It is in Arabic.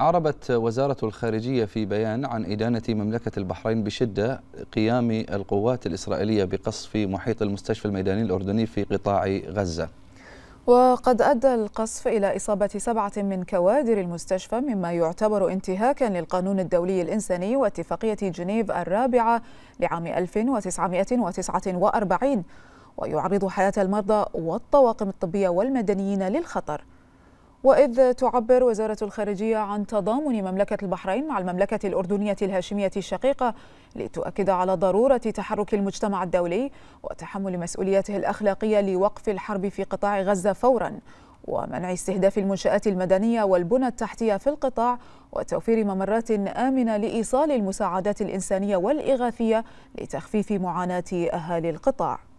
أعربت وزارة الخارجية في بيان عن إدانة مملكة البحرين بشدة قيام القوات الإسرائيلية بقصف محيط المستشفى الميداني الأردني في قطاع غزة وقد أدى القصف إلى إصابة سبعة من كوادر المستشفى مما يعتبر انتهاكا للقانون الدولي الإنساني واتفاقية جنيف الرابعة لعام 1949 ويعرض حياة المرضى والطواقم الطبية والمدنيين للخطر وإذ تعبر وزارة الخارجية عن تضامن مملكة البحرين مع المملكة الأردنية الهاشمية الشقيقة لتؤكد على ضرورة تحرك المجتمع الدولي وتحمل مسؤولياته الأخلاقية لوقف الحرب في قطاع غزة فوراً ومنع استهداف المنشآت المدنية والبنى التحتية في القطاع وتوفير ممرات آمنة لإيصال المساعدات الإنسانية والإغاثية لتخفيف معاناة أهالي القطاع